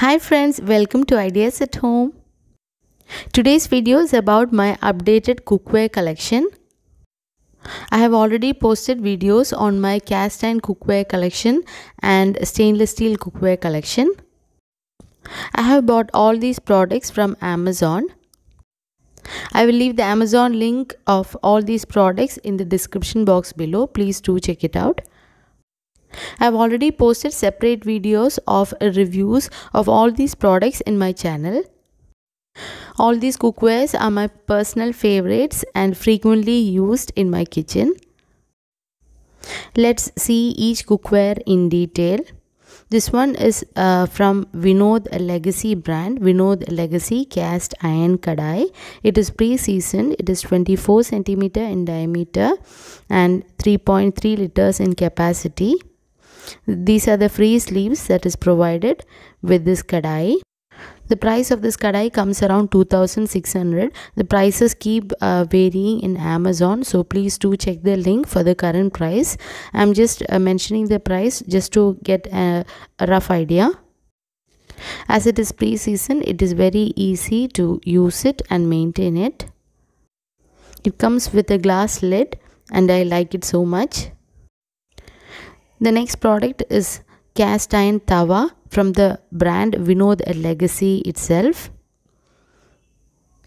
Hi friends, welcome to Ideas at Home. Today's video is about my updated cookware collection. I have already posted videos on my cast iron cookware collection and stainless steel cookware collection. I have bought all these products from Amazon. I will leave the Amazon link of all these products in the description box below. Please do check it out. I've already posted separate videos of reviews of all these products in my channel. All these cookwares are my personal favorites and frequently used in my kitchen. Let's see each cookware in detail. This one is uh, from Vinod Legacy brand, Vinod Legacy cast iron kadai. It is pre-seasoned. It is 24 centimeter in diameter and 3.3 liters in capacity. These are the free sleeves that is provided with this kadai. The price of this kadai comes around 2600. The prices keep uh, varying in Amazon. So please do check the link for the current price. I'm just uh, mentioning the price just to get a, a rough idea. As it is pre-season, it is very easy to use it and maintain it. It comes with a glass lid and I like it so much. The next product is cast iron tawa from the brand Vinod Legacy itself.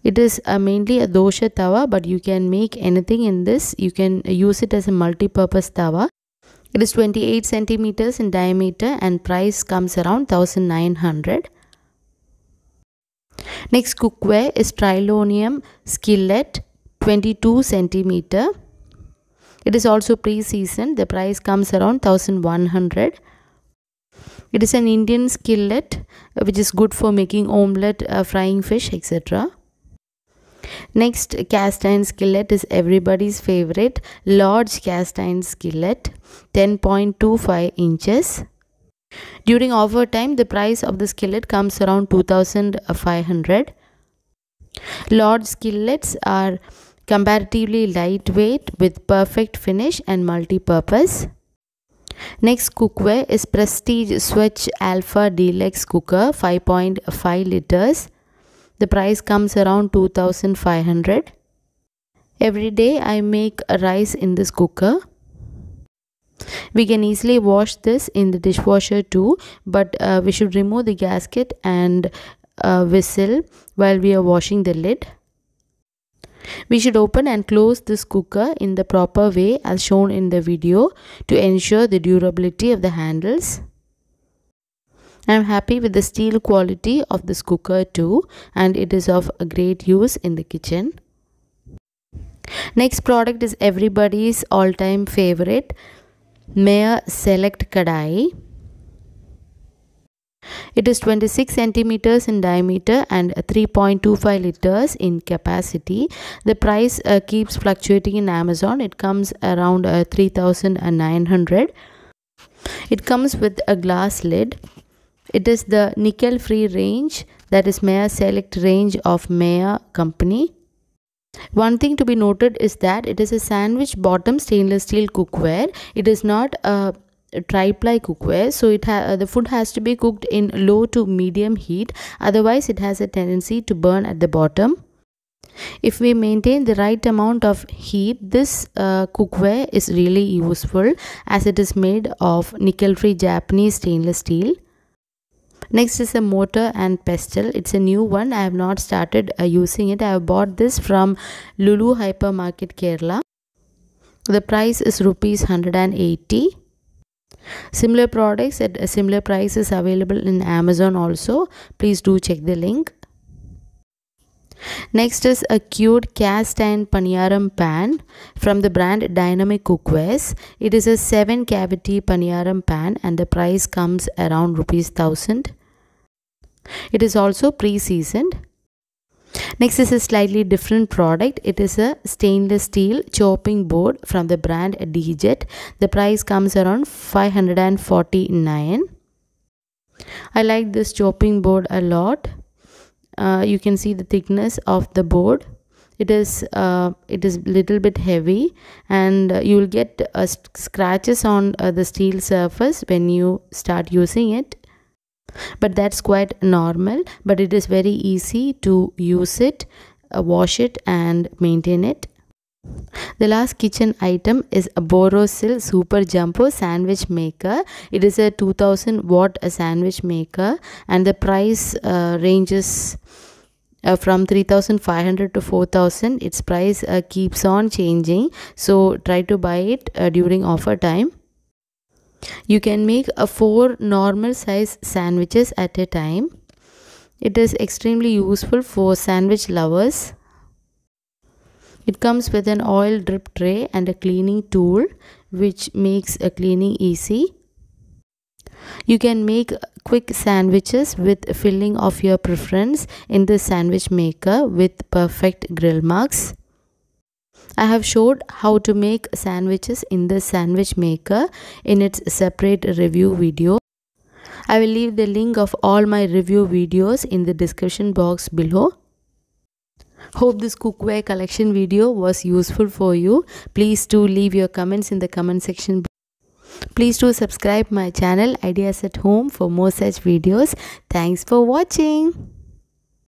It is uh, mainly a dosha tawa but you can make anything in this. You can use it as a multi-purpose tawa. It is 28 centimeters in diameter and price comes around 1900. Next cookware is Trilonium skillet 22 centimeter. It is also pre-seasoned. The price comes around 1100. It is an Indian skillet uh, which is good for making omelette, uh, frying fish, etc. Next, cast iron skillet is everybody's favorite. Large cast iron skillet, 10.25 inches. During offer time, the price of the skillet comes around 2500. Large skillets are comparatively lightweight with perfect finish and multi-purpose. Next cookware is Prestige Switch Alpha Deluxe Cooker 5.5 liters. The price comes around 2500. Every day I make rice in this cooker. We can easily wash this in the dishwasher too but uh, we should remove the gasket and uh, whistle while we are washing the lid. We should open and close this cooker in the proper way as shown in the video to ensure the durability of the handles. I am happy with the steel quality of this cooker too and it is of great use in the kitchen. Next product is everybody's all-time favorite Maya Select Kadai. It is 26 centimeters in diameter and 3.25 liters in capacity. The price uh, keeps fluctuating in Amazon. It comes around uh, 3900. It comes with a glass lid. It is the nickel free range that is Maya Select range of Maya company. One thing to be noted is that it is a sandwich bottom stainless steel cookware. It is not a uh, tri cookware so it the food has to be cooked in low to medium heat otherwise it has a tendency to burn at the bottom if we maintain the right amount of heat this uh, cookware is really useful as it is made of nickel free japanese stainless steel next is a mortar and pestle it's a new one i have not started uh, using it i have bought this from lulu hypermarket kerala the price is rupees 180 Similar products at a uh, similar price is available in Amazon also. Please do check the link. Next is a cute cast iron paniyaram pan from the brand Dynamic Cookwares. It is a 7 cavity paniyaram pan and the price comes around rupees 1000. It is also pre-seasoned. Next is a slightly different product. It is a stainless steel chopping board from the brand DJet. The price comes around 549. I like this chopping board a lot. Uh, you can see the thickness of the board it is uh, it is little bit heavy and uh, you will get uh, scratches on uh, the steel surface when you start using it but that's quite normal but it is very easy to use it uh, wash it and maintain it the last kitchen item is a Borosil Super Jumbo sandwich maker. It is a 2000 watt uh, sandwich maker and the price uh, ranges uh, from 3500 to 4000. Its price uh, keeps on changing so try to buy it during offer time. You can make a four normal size sandwiches at a time. It is extremely useful for sandwich lovers. It comes with an oil drip tray and a cleaning tool which makes a cleaning easy. You can make quick sandwiches with filling of your preference in the sandwich maker with perfect grill marks. I have showed how to make sandwiches in the sandwich maker in its separate review video. I will leave the link of all my review videos in the description box below. Hope this cookware collection video was useful for you. Please do leave your comments in the comment section below. Please do subscribe my channel Ideas at Home for more such videos. Thanks for watching.